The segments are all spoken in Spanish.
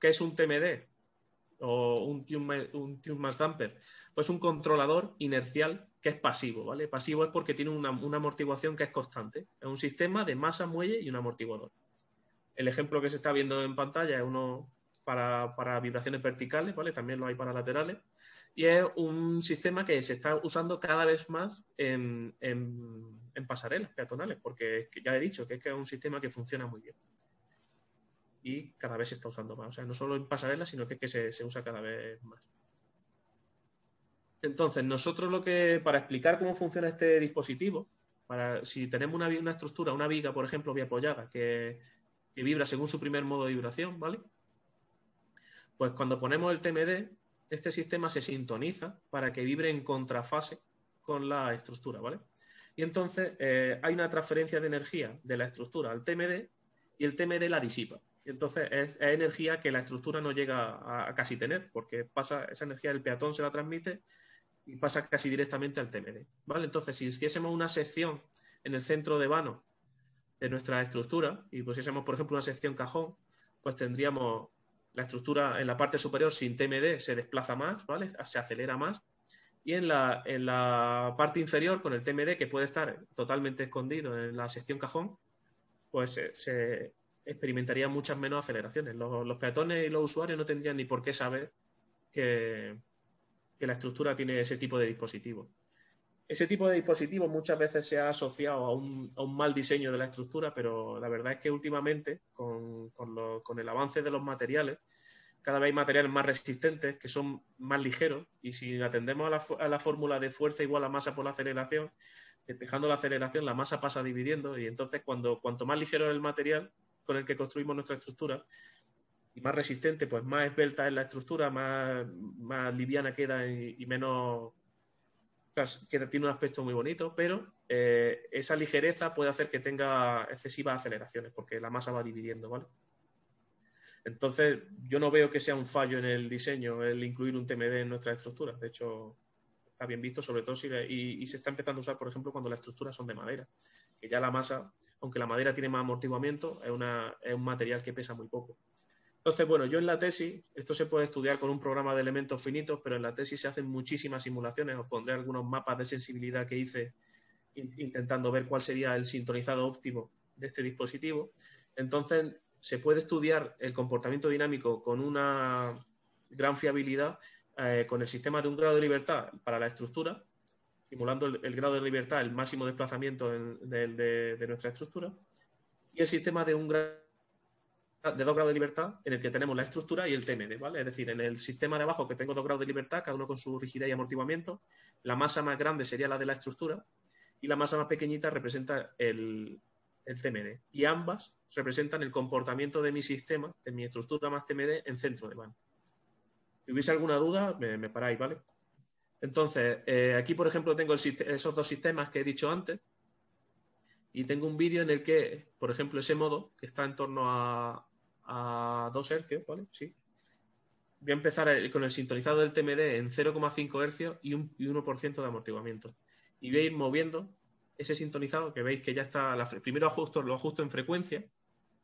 ¿Qué es un TMD o un tune, mass damper? Pues un controlador inercial que es pasivo, ¿vale? Pasivo es porque tiene una, amortiguación que es constante. Es un sistema de masa, muelle y un amortiguador. El ejemplo que se está viendo en pantalla es uno para, vibraciones verticales, ¿vale? También lo hay para laterales. Y es un sistema que se está usando cada vez más en, pasarelas peatonales, porque ya he dicho que es un sistema que funciona muy bien y cada vez se está usando más. O sea, no solo en pasarelas, sino que, se, usa cada vez más. Entonces, nosotros lo que, para explicar cómo funciona este dispositivo, para, si tenemos una, estructura, una viga, por ejemplo, vía apoyada, que, vibra según su primer modo de vibración, ¿vale? Pues cuando ponemos el TMD, este sistema se sintoniza para que vibre en contrafase con la estructura, ¿vale? Y entonces eh, hay una transferencia de energía de la estructura al TMD y el TMD la disipa entonces es, energía que la estructura no llega a, casi tener, porque pasa esa energía del peatón se la transmite y pasa casi directamente al TMD. ¿vale? Entonces, si hiciésemos una sección en el centro de vano de nuestra estructura y pusiésemos, por ejemplo, una sección cajón, pues tendríamos la estructura en la parte superior sin TMD se desplaza más, ¿vale? se acelera más, y en la, en la parte inferior con el TMD, que puede estar totalmente escondido en la sección cajón, pues se experimentaría muchas menos aceleraciones. Los, peatones y los usuarios no tendrían ni por qué saber que, la estructura tiene ese tipo de dispositivo. Ese tipo de dispositivo muchas veces se ha asociado a un, mal diseño de la estructura, pero la verdad es que últimamente, con, el avance de los materiales, cada vez hay materiales más resistentes, que son más ligeros, y si atendemos a la, fórmula de fuerza igual a masa por la aceleración, despejando la aceleración, la masa pasa dividiendo, y entonces cuando, cuanto más ligero es el material, con el que construimos nuestra estructura. Y más resistente, pues más esbelta es la estructura, más, más liviana queda y, menos que tiene un aspecto muy bonito, pero eh, esa ligereza puede hacer que tenga excesivas aceleraciones, porque la masa va dividiendo, ¿vale? Entonces, yo no veo que sea un fallo en el diseño el incluir un TMD en nuestra estructura. De hecho, está bien visto, sobre todo si y, se está empezando a usar, por ejemplo, cuando las estructuras son de madera que ya la masa, aunque la madera tiene más amortiguamiento, es, un material que pesa muy poco. Entonces, bueno, yo en la tesis, esto se puede estudiar con un programa de elementos finitos, pero en la tesis se hacen muchísimas simulaciones. Os pondré algunos mapas de sensibilidad que hice intentando ver cuál sería el sintonizado óptimo de este dispositivo. Entonces, se puede estudiar el comportamiento dinámico con una gran fiabilidad eh, con el sistema de un grado de libertad para la estructura simulando el, grado de libertad, el máximo desplazamiento de, nuestra estructura, y el sistema de, un de dos grados de libertad en el que tenemos la estructura y el TMD, ¿vale? Es decir, en el sistema de abajo que tengo dos grados de libertad, cada uno con su rigidez y amortiguamiento, la masa más grande sería la de la estructura y la masa más pequeñita representa el, TMD. Y ambas representan el comportamiento de mi sistema, de mi estructura más TMD en centro de mano. Si hubiese alguna duda, me paráis, ¿vale? Entonces, eh, aquí, por ejemplo, tengo esos dos sistemas que he dicho antes y tengo un vídeo en el que, por ejemplo, ese modo, que está en torno a, dos 2 Hz, ¿vale? Sí. Voy a empezar con el sintonizado del TMD en 0,5 Hz y, un, 1% de amortiguamiento. Y voy a ir moviendo ese sintonizado que veis que ya está, la, primero ajusto, lo ajusto en frecuencia,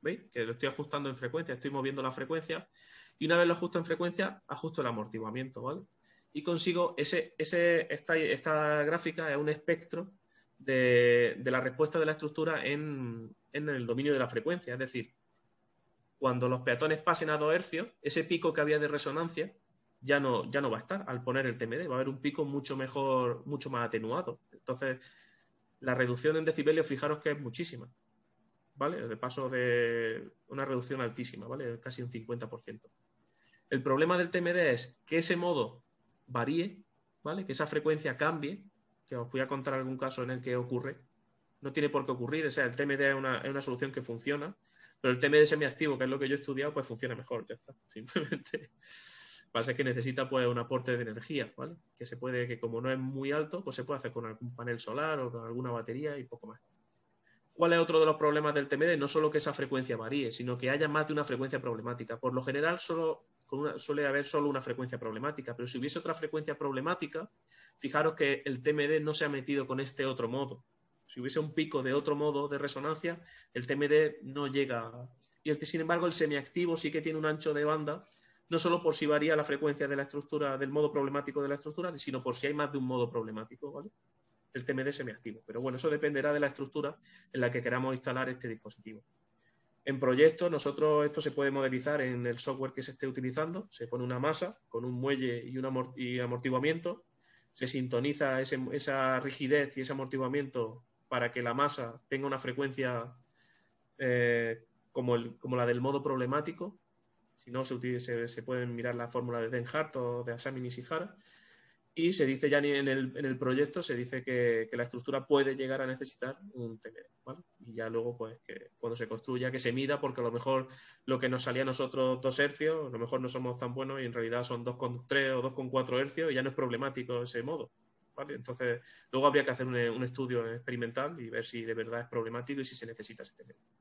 ¿veis? Que lo estoy ajustando en frecuencia, estoy moviendo la frecuencia. Y una vez lo ajusto en frecuencia, ajusto el amortiguamiento, ¿vale? y consigo ese, esta, gráfica es un espectro de, la respuesta de la estructura en, el dominio de la frecuencia. Es decir, cuando los peatones pasen a 2 hercios, ese pico que había de resonancia ya no, ya no va a estar al poner el TMD, va a haber un pico mucho mejor, mucho más atenuado. Entonces, la reducción en decibelios, fijaros que es muchísima, ¿vale? De paso de una reducción altísima, ¿vale? Casi un 50%. El problema del TMD es que ese modo varíe, ¿vale? Que esa frecuencia cambie, que os voy a contar algún caso en el que ocurre. No tiene por qué ocurrir, o sea, el TMD es una, solución que funciona, pero el TMD semiactivo, que es lo que yo he estudiado, pues funciona mejor, ya está, simplemente. Pasa que necesita pues un aporte de energía, ¿vale? Que se puede, que como no es muy alto, pues se puede hacer con algún panel solar o con alguna batería y poco más. ¿Cuál es otro de los problemas del TMD? No solo que esa frecuencia varíe, sino que haya más de una frecuencia problemática. Por lo general, solo suele haber solo una frecuencia problemática, pero si hubiese otra frecuencia problemática, fijaros que el TMD no se ha metido con este otro modo. Si hubiese un pico de otro modo de resonancia, el TMD no llega. Y sin embargo, el semiactivo sí que tiene un ancho de banda, no solo por si varía la frecuencia de la estructura, del modo problemático de la estructura, sino por si hay más de un modo problemático, El TMD semiactivo. Pero bueno, eso dependerá de la estructura en la que queramos instalar este dispositivo. En proyectos, nosotros esto se puede modelizar en el software que se esté utilizando. Se pone una masa con un muelle y un amortiguamiento. Se sintoniza esa rigidez y ese amortiguamiento para que la masa tenga una frecuencia eh, como, la del modo problemático. Si no, se, se, pueden mirar la fórmula de Den Hart o de Asami Nishihara y se dice ya en el, en el proyecto, se dice que, la estructura puede llegar a necesitar un TNR Y ya luego, pues, que cuando se construya, que se mida, porque a lo mejor lo que nos salía a nosotros dos hercios, a lo mejor no somos tan buenos y en realidad son 2,3 o 2,4 hercios y ya no es problemático ese modo, ¿vale? Entonces, luego habría que hacer un, estudio experimental y ver si de verdad es problemático y si se necesita ese TNR